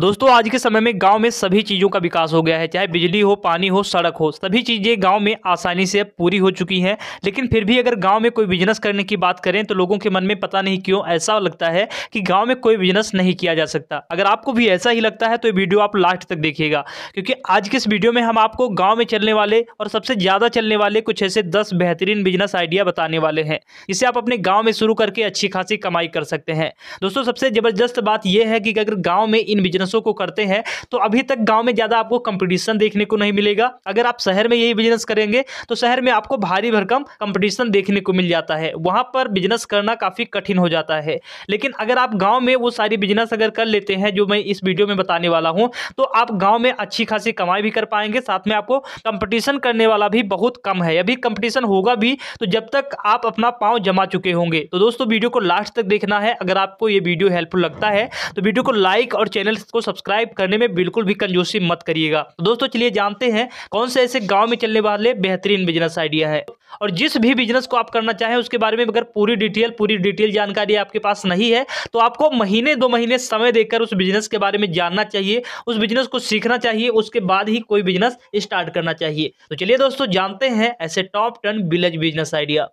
दोस्तों आज के समय में गांव में सभी चीज़ों का विकास हो गया है चाहे बिजली हो पानी हो सड़क हो सभी चीज़ें गांव में आसानी से पूरी हो चुकी हैं लेकिन फिर भी अगर गांव में कोई बिजनेस करने की बात करें तो लोगों के मन में पता नहीं क्यों ऐसा लगता है कि गाँव में कोई बिजनेस नहीं किया जा सकता अगर आपको भी ऐसा ही लगता है तो ये वीडियो आप लास्ट तक देखिएगा क्योंकि आज के इस वीडियो में हम आपको गाँव में चलने वाले और सबसे ज़्यादा चलने वाले कुछ ऐसे दस बेहतरीन बिजनेस आइडिया बताने वाले हैं जिसे आप अपने गाँव में शुरू करके अच्छी खासी कमाई कर सकते हैं दोस्तों सबसे ज़बरदस्त बात यह है कि अगर गाँव में इन बिजनेस बिजनेसों को करते हैं तो अभी तक गांव में ज़्यादा आपको कंपटीशन देखने को नहीं मिलेगा अगर आप शहर में यही बिजनेस करेंगे तो शहर में आपको भारी भरकम कंपटीशन देखने को मिल जाता है वहां पर बिजनेस करना काफ़ी कठिन हो जाता है लेकिन अगर आप गाँव में वो सारी बिजनेस अगर कर लेते हैं जो मैं इस वीडियो में बताने वाला हूँ तो आप गाँव में अच्छी खासी कमाई भी कर पाएंगे साथ में आपको कंपटीशन करने वाला भी बहुत कम है अभी कंपटीशन होगा भी तो जब तक आप अपना पाँव जमा चुके होंगे तो दोस्तों वीडियो को लास्ट तक देखना है अगर आपको ये वीडियो हेल्पफुल लगता है तो वीडियो को लाइक और चैनल को सब्सक्राइब करने में बिल्कुल भी कंजूसी मत करिएगा तो दोस्तों चलिए जानते हैं कौन से ऐसे गाँव में चलने वाले बेहतरीन बिजनेस आइडिया है और जिस भी बिजनेस को आप करना चाहें उसके बारे में अगर पूरी डिटेल पूरी डिटेल जानकारी आपके पास नहीं है तो आपको महीने दो महीने समय देकर उस बिजनेस के बारे में जानना चाहिए उस बिजनेस को सीखना चाहिए उसके बाद ही कोई बिजनेस स्टार्ट करना चाहिए तो चलिए दोस्तों जानते हैं ऐसे top ten village business idea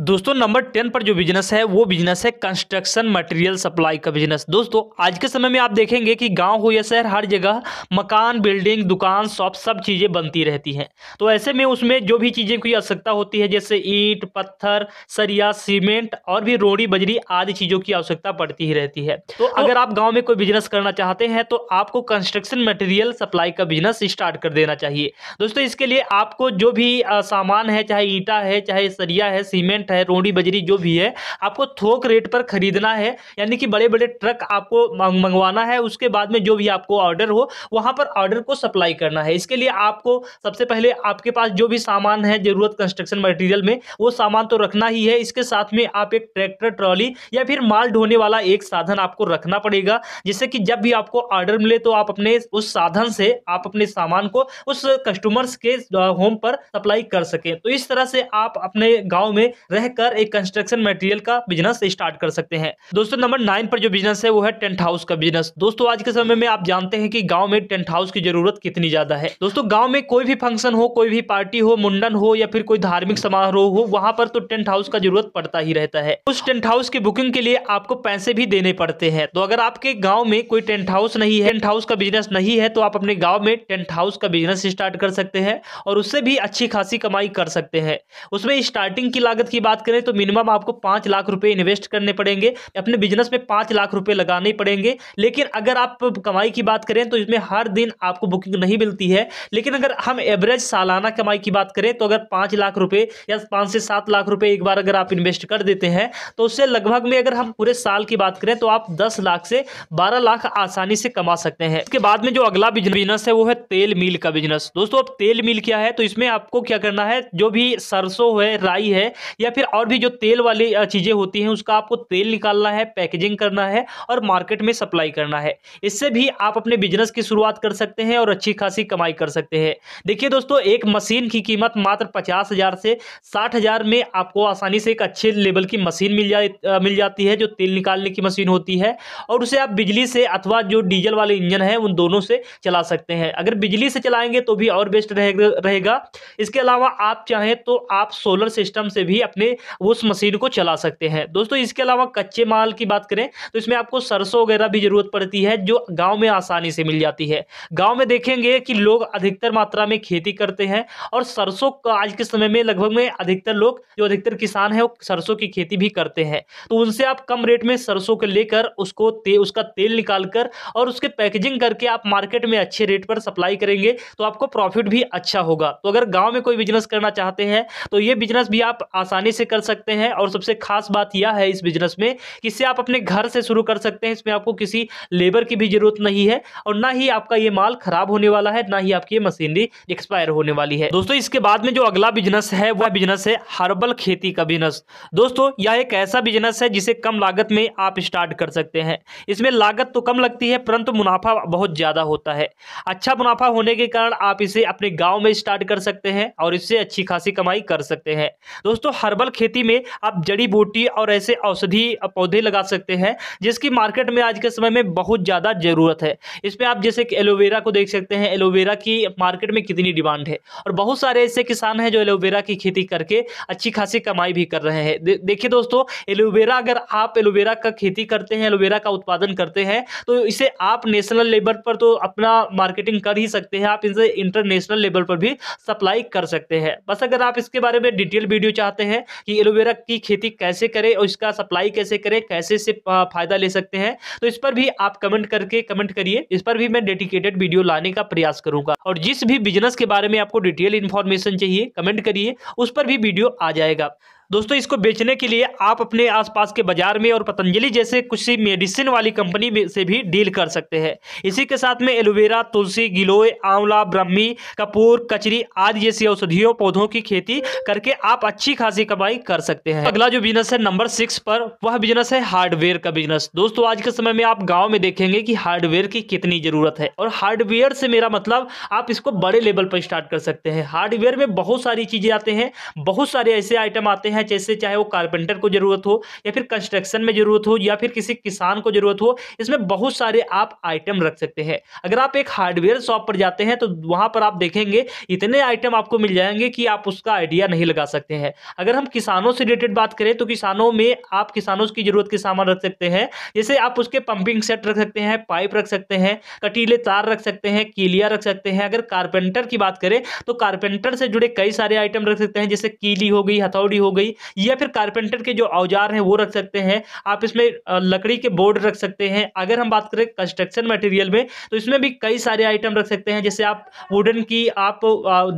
दोस्तों नंबर टेन पर जो बिजनेस है वो बिजनेस है कंस्ट्रक्शन मटेरियल सप्लाई का बिजनेस दोस्तों आज के समय में आप देखेंगे कि गांव हो या शहर हर जगह मकान बिल्डिंग दुकान शॉप सब चीज़ें बनती रहती हैं तो ऐसे में उसमें जो भी चीज़ें की आवश्यकता होती है जैसे ईंट पत्थर सरिया सीमेंट और भी रोड़ी बजरी आदि चीज़ों की आवश्यकता पड़ती ही रहती है तो, तो अगर आप गाँव में कोई बिजनेस करना चाहते हैं तो आपको कंस्ट्रक्शन मटेरियल सप्लाई का बिजनेस स्टार्ट कर देना चाहिए दोस्तों इसके लिए आपको जो भी सामान है चाहे ईटा है चाहे सरिया है सीमेंट सीमेंट है रोड़ी बजरी जो भी है आपको थोक रेट पर खरीदना है यानी कि बड़े बड़े ट्रक आपको मंगवाना है उसके बाद में जो भी आपको ऑर्डर हो वहाँ पर ऑर्डर को सप्लाई करना है इसके लिए आपको सबसे पहले आपके पास जो भी सामान है जरूरत कंस्ट्रक्शन मटेरियल में वो सामान तो रखना ही है इसके साथ में आप एक ट्रैक्टर ट्रॉली या फिर माल ढोने वाला एक साधन आपको रखना पड़ेगा जिससे कि जब भी आपको ऑर्डर मिले तो आप अपने उस साधन से आप अपने सामान को उस कस्टमर्स के होम पर सप्लाई कर सकें तो इस तरह से आप अपने गाँव में रहकर एक कंस्ट्रक्शन मटेरियल का बिजनेस स्टार्ट कर सकते हैं दोस्तों नंबर नाइन पर जो बिजनेस है वो है टेंट हाउस का बिजनेस दोस्तों आज के समय में आप जानते हैं कि गाँव में टेंट हाउस की जरूरत कितनी ज्यादा है दोस्तों गाँव में कोई भी फंक्शन हो कोई भी पार्टी हो मुंडन हो या फिर कोई धार्मिक समारोह हो वहाँ पर तो टेंट हाउस का जरूरत पड़ता ही रहता है उस टेंट हाउस की बुकिंग के लिए आपको पैसे भी देने पड़ते हैं तो अगर आपके गाँव में कोई टेंट हाउस नहीं है टेंट हाउस का बिजनेस नहीं है तो आप अपने गाँव में टेंट हाउस का बिजनेस स्टार्ट कर सकते हैं और उससे भी अच्छी खासी कमाई कर सकते हैं उसमें स्टार्टिंग की लागत की की बात करें तो मिनिमम आपको पांच लाख रुपए इन्वेस्ट करने पड़ेंगे अपने बिजनेस में पांच लाख रुपए लगाने पड़ेंगे लेकिन अगर आप कमाई की बात करें तो इसमें हर दिन आपको बुकिंग नहीं मिलती है लेकिन अगर हम एवरेज सालाना कमाई की बात करें तो अगर पांच लाख रुपए या पांच से सात लाख रुपए एक बार अगर आप इन्वेस्ट कर देते हैं तो उससे लगभग में अगर हम पूरे साल की बात करें तो आप दस लाख से बारह लाख आसानी से कमा सकते हैं उसके बाद में जो अगला बिजनेस है वो है तेल मिल का बिजनेस दोस्तों अब तेल मिल क्या है तो इसमें आपको क्या करना है जो भी सरसों है राई है या फिर और भी जो तेल वाली चीज़ें होती हैं उसका आपको तेल निकालना है पैकेजिंग करना है और मार्केट में सप्लाई करना है इससे भी आप अपने बिजनेस की शुरुआत कर सकते हैं और अच्छी खासी कमाई कर सकते हैं देखिए दोस्तों एक मशीन की कीमत मात्र पचास हज़ार से साठ हज़ार में आपको आसानी से एक अच्छे लेवल की मशीन मिल जा मिल जाती है जो तेल निकालने की मशीन होती है और उसे आप बिजली से अथवा जो डीजल वाले इंजन है उन दोनों से चला सकते हैं अगर बिजली से चलाएंगे तो भी और बेस्ट रहेगा इसके अलावा आप चाहें तो आप सोलर सिस्टम से भी अपने अपने उस मशीन को चला सकते हैं दोस्तों इसके अलावा कच्चे माल की बात करें तो इसमें आपको सरसों वगैरह भी जरूरत पड़ती है जो गाँव में आसानी से मिल जाती है गाँव में देखेंगे कि लोग अधिकतर मात्रा में खेती करते हैं और सरसों का आज के समय में लगभग में अधिकतर लोग जो अधिकतर किसान है वो सरसों की खेती भी करते हैं तो उनसे आप कम रेट में सरसों को लेकर उसको ते, उसका तेल निकाल कर और उसके पैकेजिंग करके आप मार्केट में अच्छे रेट पर सप्लाई करेंगे तो आपको प्रॉफिट भी अच्छा होगा तो अगर गाँव में कोई बिजनेस करना चाहते हैं तो ये बिजनेस भी आप आसानी आसानी से कर सकते हैं और सबसे खास बात यह है इस बिजनेस में कि इसे आप अपने घर से शुरू कर सकते हैं इसमें आपको किसी लेबर की भी जरूरत नहीं है और ना ही आपका ये माल खराब होने वाला है ना ही आपकी मशीनरी एक्सपायर होने वाली है दोस्तों इसके बाद में जो अगला बिजनेस है वह बिजनेस है हर्बल खेती का बिजनेस दोस्तों यह एक ऐसा बिजनेस है जिसे कम लागत में आप स्टार्ट कर सकते हैं इसमें लागत तो कम लगती है परंतु मुनाफा बहुत ज़्यादा होता है अच्छा मुनाफा होने के कारण आप इसे अपने गांव में स्टार्ट कर सकते हैं और इससे अच्छी खासी कमाई कर सकते हैं दोस्तों हर्बल हर्बल खेती में आप जड़ी बूटी और ऐसे औषधि पौधे लगा सकते हैं जिसकी मार्केट में आज के समय में बहुत ज़्यादा ज़रूरत है इसमें आप जैसे कि एलोवेरा को देख सकते हैं एलोवेरा की मार्केट में कितनी डिमांड है और बहुत सारे ऐसे किसान हैं जो एलोवेरा की खेती करके अच्छी खासी कमाई भी कर रहे हैं दे, देखिए दोस्तों एलोवेरा अगर आप एलोवेरा का खेती करते हैं एलोवेरा का उत्पादन करते हैं तो इसे आप नेशनल लेवल पर तो अपना मार्केटिंग कर ही सकते हैं आप इसे इंटरनेशनल लेवल पर भी सप्लाई कर सकते हैं बस अगर आप इसके बारे में डिटेल वीडियो चाहते हैं कि एलोवेरा की खेती कैसे करें और इसका सप्लाई कैसे करें कैसे से फायदा ले सकते हैं तो इस पर भी आप कमेंट करके कमेंट करिए इस पर भी मैं डेडिकेटेड वीडियो लाने का प्रयास करूंगा और जिस भी बिजनेस के बारे में आपको डिटेल इन्फॉर्मेशन चाहिए कमेंट करिए उस पर भी वीडियो आ जाएगा दोस्तों इसको बेचने के लिए आप अपने आसपास के बाजार में और पतंजलि जैसे कुछ मेडिसिन वाली कंपनी में से भी डील कर सकते हैं इसी के साथ में एलोवेरा तुलसी गिलोय आंवला ब्रह्मी कपूर कचरी आदि जैसी औषधियों पौधों की खेती करके आप अच्छी खासी कमाई कर सकते हैं अगला जो बिजनेस है नंबर सिक्स पर वह बिजनेस है हार्डवेयर का बिजनेस दोस्तों आज के समय में आप गाँव में देखेंगे की हार्डवेयर की कितनी जरूरत है और हार्डवेयर से मेरा मतलब आप इसको बड़े लेवल पर स्टार्ट कर सकते हैं हार्डवेयर में बहुत सारी चीजें आते हैं बहुत सारे ऐसे आइटम आते हैं है जैसे चाहे वो कारपेंटर को ज़रूरत हो या फिर कंस्ट्रक्शन में ज़रूरत हो या फिर किसी किसान को ज़रूरत हो इसमें बहुत सारे आप आइटम रख सकते हैं अगर आप एक हार्डवेयर शॉप पर जाते हैं तो वहां पर आप देखेंगे इतने आइटम आपको मिल जाएंगे कि आप उसका आइडिया नहीं लगा सकते हैं अगर हम किसानों से रिलेटेड बात करें तो किसानों में आप किसानों की ज़रूरत के सामान रख सकते हैं जैसे आप उसके पंपिंग सेट रख सकते हैं पाइप रख सकते हैं कटीले तार रख सकते हैं कीलिया रख सकते हैं अगर कारपेंटर की बात करें तो कारपेंटर से जुड़े कई सारे आइटम रख सकते हैं जैसे कीली हो गई हथौड़ी हो गई गई या फिर कारपेंटर के जो औजार हैं वो रख सकते हैं आप इसमें लकड़ी के बोर्ड रख सकते हैं अगर हम बात करें कंस्ट्रक्शन मटेरियल में तो इसमें भी कई सारे आइटम रख सकते हैं जैसे आप वुडन की आप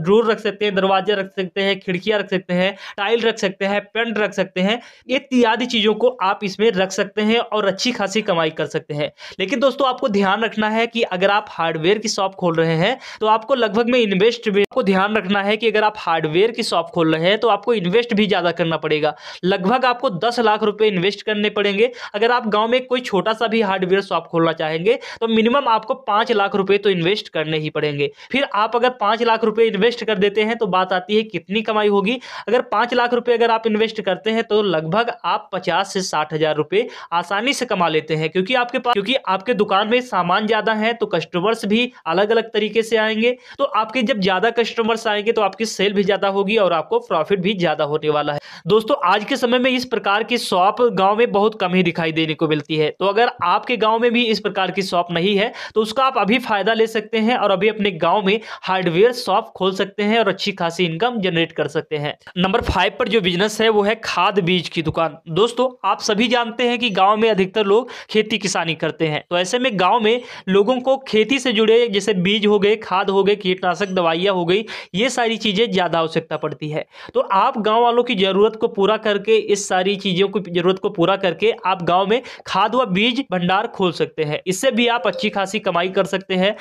ड्रोर रख सकते हैं दरवाजे रख सकते हैं खिड़कियाँ रख सकते हैं टाइल रख सकते हैं पेंट रख सकते हैं इत्यादि चीज़ों को आप इसमें रख सकते हैं और अच्छी खासी कमाई कर सकते हैं लेकिन दोस्तों आपको ध्यान रखना है कि अगर आप हार्डवेयर की शॉप खोल रहे हैं तो आपको लगभग में इन्वेस्ट भी आपको ध्यान रखना है कि अगर आप हार्डवेयर की शॉप खोल रहे हैं तो आपको इन्वेस्ट भी ज़्यादा करना पड़ेगा लगभग आपको दस लाख रुपए इन्वेस्ट करने पड़ेंगे अगर आप गाँव में कोई छोटा सा भी हार्डवेयर शॉप खोलना चाहेंगे तो मिनिमम आपको पांच लाख रुपए तो इन्वेस्ट करने ही पड़ेंगे फिर आप अगर पांच लाख रुपए इन्वेस्ट कर देते हैं तो बात आती है कितनी कमाई होगी अगर पांच लाख रुपए अगर आप इन्वेस्ट करते हैं तो लगभग आप पचास से साठ हजार आसानी से कमा लेते हैं क्योंकि आपके पास क्योंकि आपके दुकान में सामान ज़्यादा है तो कस्टमर्स भी अलग अलग तरीके से आएंगे तो आपके जब ज़्यादा कस्टमर्स आएंगे तो आपकी सेल भी ज़्यादा होगी और आपको प्रॉफिट भी ज़्यादा होने वाला है दोस्तों आज के समय में इस प्रकार की शॉप गांव में बहुत कम ही दिखाई देने को मिलती है तो अगर आपके गांव में भी इस प्रकार की शॉप नहीं है तो उसका आप अभी फायदा ले सकते हैं और अभी अपने गाँव में हार्डवेयर शॉप खोल सकते हैं और अच्छी खासी इनकम जनरेट कर सकते हैं नंबर फाइव पर जो बिजनेस है वो है खाद बीज की दुकान दोस्तों आप सभी जानते हैं कि गाँव में अधिकतर लोग खेती किसानी करते हैं तो ऐसे में गाँव में लोगों को खेती से जुड़े जैसे बीज हो गए खाद हो गए कीटनाशक दवाइयाँ हो गई ये सारी चीज़ें ज़्यादा आवश्यकता पड़ती है तो आप गाँव वालों की ज़रूरत को पूरा करके इस सारी चीज़ों की ज़रूरत को पूरा करके आप गाँव में खाद व बीज भंडार खोल सकते हैं इससे भी आप अच्छी खासी कमाई कर सकते हैं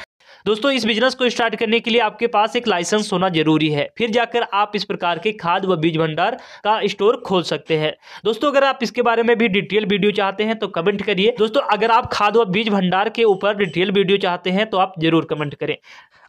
दोस्तों इस बिजनेस को स्टार्ट करने के लिए आपके पास एक लाइसेंस होना जरूरी है फिर जाकर आप इस प्रकार के खाद व बीज भंडार का स्टोर खोल सकते हैं दोस्तों अगर आप इसके बारे में भी डिटेल वीडियो चाहते हैं तो कमेंट करिए दोस्तों अगर आप खाद व बीज भंडार के ऊपर डिटेल वीडियो चाहते हैं तो आप जरूर कमेंट करें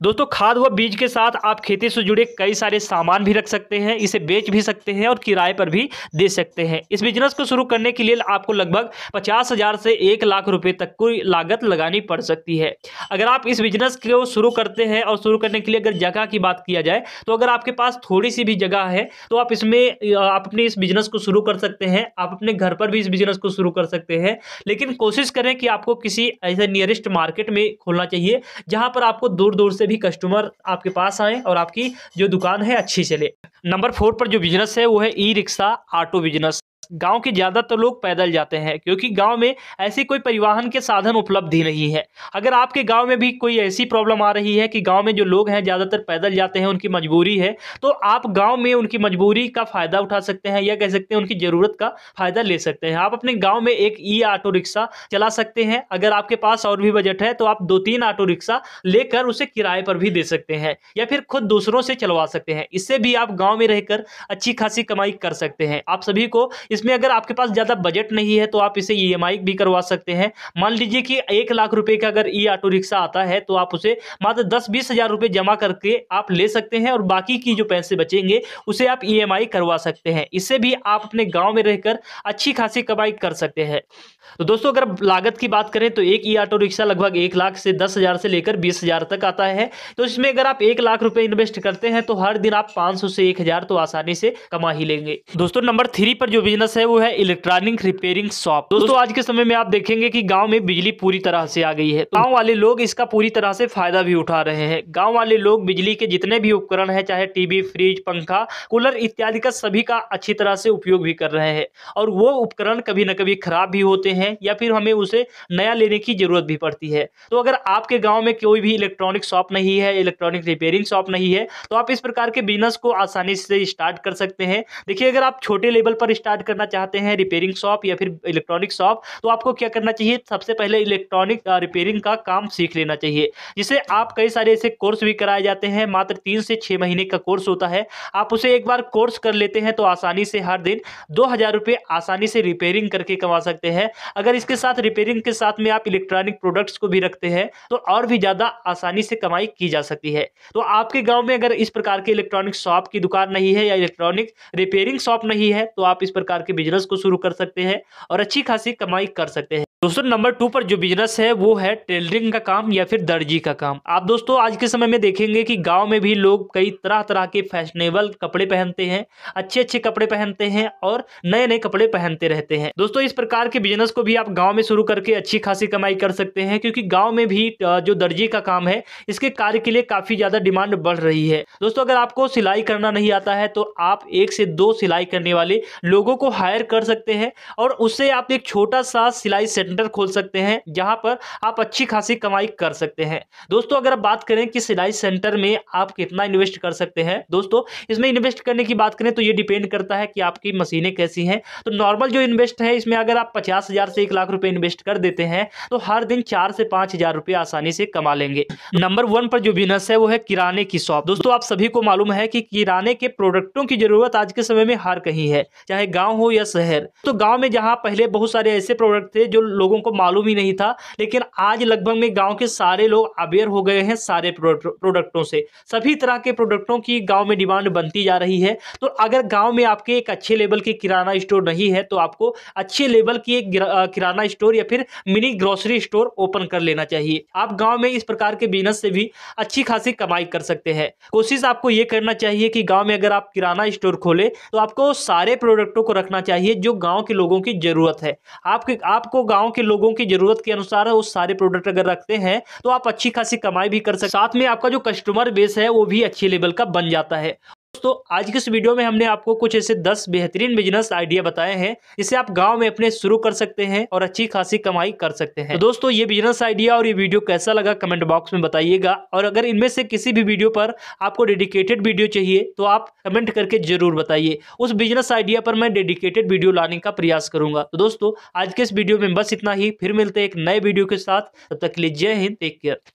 दोस्तों खाद व बीज के साथ आप खेती से जुड़े कई सारे सामान भी रख सकते हैं इसे बेच भी सकते हैं और किराए पर भी दे सकते हैं इस बिजनेस को शुरू करने के लिए आपको लगभग पचास हजार से एक लाख रुपए तक की लागत लगानी पड़ सकती है अगर आप इस बिजनेस बिजनेस को शुरू करते हैं और शुरू करने के लिए अगर जगह की बात किया जाए तो अगर आपके पास थोड़ी सी भी जगह है तो आप इसमें आप अपने इस बिजनेस को शुरू कर सकते हैं आप अपने घर पर भी इस बिजनेस को शुरू कर सकते हैं लेकिन कोशिश करें कि आपको किसी ऐसे नियरेस्ट मार्केट में खोलना चाहिए जहाँ पर आपको दूर दूर से भी कस्टमर आपके पास आएँ और आपकी जो दुकान है अच्छी चले नंबर फोर पर जो बिजनेस है वो है ई रिक्शा ऑटो बिजनेस गांव के ज़्यादातर तो लोग पैदल जाते हैं क्योंकि गांव में ऐसे कोई परिवहन के साधन उपलब्ध ही नहीं है अगर आपके गांव में भी कोई ऐसी प्रॉब्लम आ रही है कि गांव में जो लोग हैं ज़्यादातर पैदल जाते हैं उनकी मजबूरी है तो आप गांव में उनकी मजबूरी का फ़ायदा उठा सकते हैं या कह सकते हैं उनकी ज़रूरत का फ़ायदा ले सकते हैं आप अपने गाँव में एक ई ऑटो रिक्शा चला सकते हैं अगर आपके पास और भी बजट है तो आप दो तीन ऑटो रिक्शा लेकर उसे किराए पर भी दे सकते हैं या फिर खुद दूसरों से चलवा सकते हैं इससे भी आप गाँव में रहकर अच्छी खासी कमाई कर सकते हैं आप सभी को इसमें अगर आपके पास ज़्यादा बजट नहीं है तो आप इसे ई e भी करवा सकते हैं मान लीजिए कि एक लाख रुपए का अगर ई ऑटो रिक्शा आता है तो आप उसे मात्र दस बीस हज़ार रुपए जमा करके आप ले सकते हैं और बाकी की जो पैसे बचेंगे उसे आप ई e करवा सकते हैं इससे भी आप अपने गाँव में रहकर अच्छी खासी कमाई कर सकते हैं तो दोस्तों अगर लागत की बात करें तो एक ई ऑटो रिक्शा लगभग एक लाख से दस हज़ार से लेकर बीस हज़ार तक आता है तो इसमें अगर आप एक लाख रुपए इन्वेस्ट करते हैं तो हर दिन आप पाँच सौ से एक हज़ार तो आसानी से कमा ही लेंगे दोस्तों नंबर थ्री पर जो बिजनेस है वो है इलेक्ट्रॉनिक रिपेयरिंग शॉप दोस्तों आज के समय में आप देखेंगे कि गाँव में बिजली पूरी तरह से आ गई है गाँव वाले लोग इसका पूरी तरह से फायदा भी उठा रहे हैं गाँव वाले लोग बिजली के जितने भी उपकरण है चाहे टीवी फ्रिज पंखा कूलर इत्यादि का सभी का अच्छी तरह से उपयोग भी कर रहे हैं और वो उपकरण कभी न कभी खराब भी होते हैं हैं या फिर हमें उसे नया लेने की ज़रूरत भी पड़ती है तो अगर आपके गाँव में कोई भी इलेक्ट्रॉनिक शॉप नहीं है इलेक्ट्रॉनिक रिपेयरिंग शॉप नहीं है तो आप इस प्रकार के बिजनेस को आसानी से स्टार्ट कर सकते हैं देखिए अगर आप छोटे लेवल पर स्टार्ट करना चाहते हैं रिपेयरिंग शॉप या फिर इलेक्ट्रॉनिक शॉप तो आपको क्या करना चाहिए सबसे पहले इलेक्ट्रॉनिक रिपेयरिंग का काम सीख लेना चाहिए जिसे आप कई सारे ऐसे कोर्स भी कराए जाते हैं मात्र तीन से छह महीने का कोर्स होता है आप उसे एक बार कोर्स कर लेते हैं तो आसानी से हर दिन दो हज़ार रुपए आसानी से रिपेयरिंग करके कमा सकते हैं अगर इसके साथ रिपेयरिंग के साथ में आप इलेक्ट्रॉनिक प्रोडक्ट्स को भी रखते हैं तो और भी ज़्यादा आसानी से कमाई की जा सकती है तो आपके गाँव में अगर इस प्रकार के इलेक्ट्रॉनिक शॉप की दुकान नहीं है या इलेक्ट्रॉनिक रिपेयरिंग शॉप नहीं है तो आप इस प्रकार के बिजनेस को शुरू कर सकते हैं और अच्छी खासी कमाई कर सकते हैं दोस्तों नंबर टू पर जो बिजनेस है वो है टेलरिंग का काम या फिर दर्जी का काम आप दोस्तों आज के समय में देखेंगे कि गांव में भी लोग कई तरह तरह के फैशनेबल कपड़े पहनते हैं अच्छे अच्छे कपड़े पहनते हैं और नए नए कपड़े पहनते रहते हैं दोस्तों इस प्रकार के बिजनेस को भी आप गांव में शुरू करके अच्छी खासी कमाई कर सकते हैं क्योंकि गांव में भी जो दर्जी का काम है इसके कार्य के लिए काफ़ी ज़्यादा डिमांड बढ़ रही है दोस्तों अगर आपको सिलाई करना नहीं आता है तो आप एक से दो सिलाई करने वाले लोगों को हायर कर सकते हैं और उससे आप एक छोटा सा सिलाई सेंटर खोल सकते हैं जहां पर आप अच्छी खासी कमाई कर सकते हैं दोस्तों अगर आप बात करें कि सिलाई सेंटर में आप कितना इन्वेस्ट कर सकते हैं दोस्तों इसमें इन्वेस्ट करने की बात करें तो ये डिपेंड करता है कि आपकी मशीनें कैसी हैं तो नॉर्मल जो इन्वेस्ट है इसमें अगर आप पचास हजार से एक लाख रुपए इन्वेस्ट कर देते हैं तो हर दिन चार से पांच हजार रुपए आसानी से कमा लेंगे नंबर वन पर जो बिजनेस है वो है किराने की शॉप दोस्तों आप सभी को मालूम है कि किराने के प्रोडक्टों की जरूरत आज के समय में हर कहीं है चाहे गाँव हो या शहर तो गाँव में जहाँ पहले बहुत सारे ऐसे प्रोडक्ट थे जो लोगों को मालूम ही नहीं था लेकिन आज लगभग में गाँव के सारे लोग अवेयर हो गए हैं सारे प्रोडक्टों से सभी तरह के प्रोडक्टों की गाँव में डिमांड बनती जा रही है तो अगर गाँव में आपके एक अच्छे लेवल के किराना स्टोर नहीं है तो आपको अच्छे लेवल की एक किराना स्टोर या फिर मिनी ग्रोसरी स्टोर ओपन कर लेना चाहिए आप गांव में इस प्रकार के बिजनेस से भी अच्छी खासी कमाई कर सकते हैं कोशिश आपको ये करना चाहिए कि गांव में अगर आप किराना स्टोर खोले तो आपको सारे प्रोडक्टों को रखना चाहिए जो गाँव के लोगों की जरूरत है आपके आपको गाँव के लोगों की जरूरत के अनुसार वो सारे प्रोडक्ट अगर रखते हैं तो आप अच्छी खासी कमाई भी कर सकते साथ में आपका जो कस्टमर बेस है वो भी अच्छे लेवल का बन जाता है दोस्तों आज के इस वीडियो में हमने आपको कुछ ऐसे 10 बेहतरीन बिजनेस आइडिया बताए हैं जिसे आप गांव में अपने शुरू कर सकते हैं और अच्छी खासी कमाई कर सकते हैं तो दोस्तों ये बिजनेस आइडिया और ये वीडियो कैसा लगा कमेंट बॉक्स में बताइएगा और अगर इनमें से किसी भी वीडियो पर आपको डेडिकेटेड वीडियो चाहिए तो आप कमेंट करके जरूर बताइए उस बिजनेस आइडिया पर मैं डेडिकेटेड वीडियो लाने का प्रयास करूंगा तो दोस्तों आज के इस वीडियो में बस इतना ही फिर मिलते एक नए वीडियो के साथ तब तक लीजिए हिंद टेक केयर